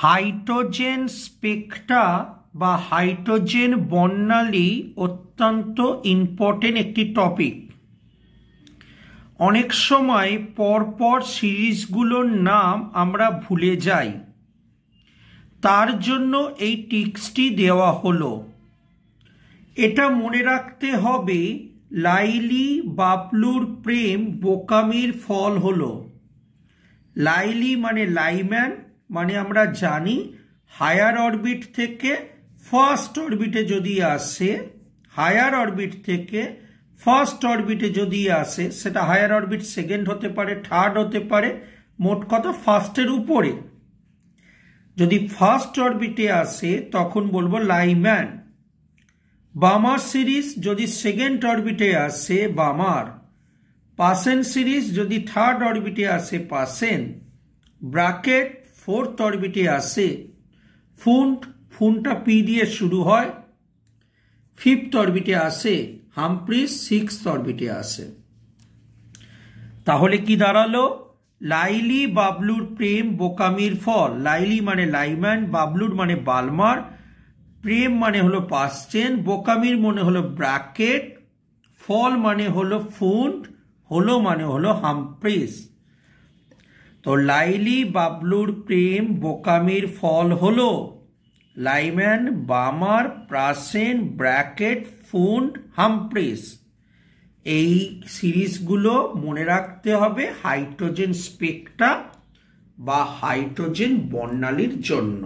hydrogen স্পেক্টা বা hydrogen বর্ণালী অত্যন্ত important একটি টপিক অনেক সময় পরপর সিরিজগুলোর নাম আমরা ভুলে যাই তার জন্য এই টিক্সটি দেওয়া হলো এটা মনে রাখতে হবে লাইলি বাবলুর প্রেম বোকামির ফল হলো লাইলি মানে লাইম্যান মানে আমরা জানি হায়ার অরবিট থেকে ফার্স্ট অরবিটে যদি আসে হায়ার অরবিট থেকে ফার্স্ট অরবিটে যদি আসে সেটা হায়ার অরবিট সেকেন্ড হতে পারে থার্ড হতে পারে মোট কথা ফার্স্টের উপরে যদি ফার্স্ট অরবিটে আসে তখন বলবো লাইম্যান বামার সিরিজ যদি সেকেন্ড অরবিটে আসে বামার পাসেন সিরিজ যদি থার্ড অরবিটে আসে পাসেন ব্রাকেট ফোর্থ অরবিটে আসে ফুন্ট ফুনটা পি দিয়ে শুরু হয় ফিফথ অরবিটে আসে হামপ্রিস সিক্স অরবিটে আসে তাহলে কি দাঁড়ালো লাইলি বাবলুর প্রেম বোকামির ফল লাইলি মানে লাইম্যান বাবলুর মানে বালমার প্রেম মানে হলো পাশেন বোকামির মনে হলো ব্র্যাকেট ফল মানে হলো ফুন্ট হলো মানে হলো হাম্প্রিস তো লাইলি বাবলুর প্রেম বোকামির ফল হল Lyman Balmer Paschen bracket Pfund Humphreys এই সিরিজগুলো মনে রাখতে হবে হাইড্রোজেন স্পেকটা বা হাইড্রোজেন বর্ণালীর জন্য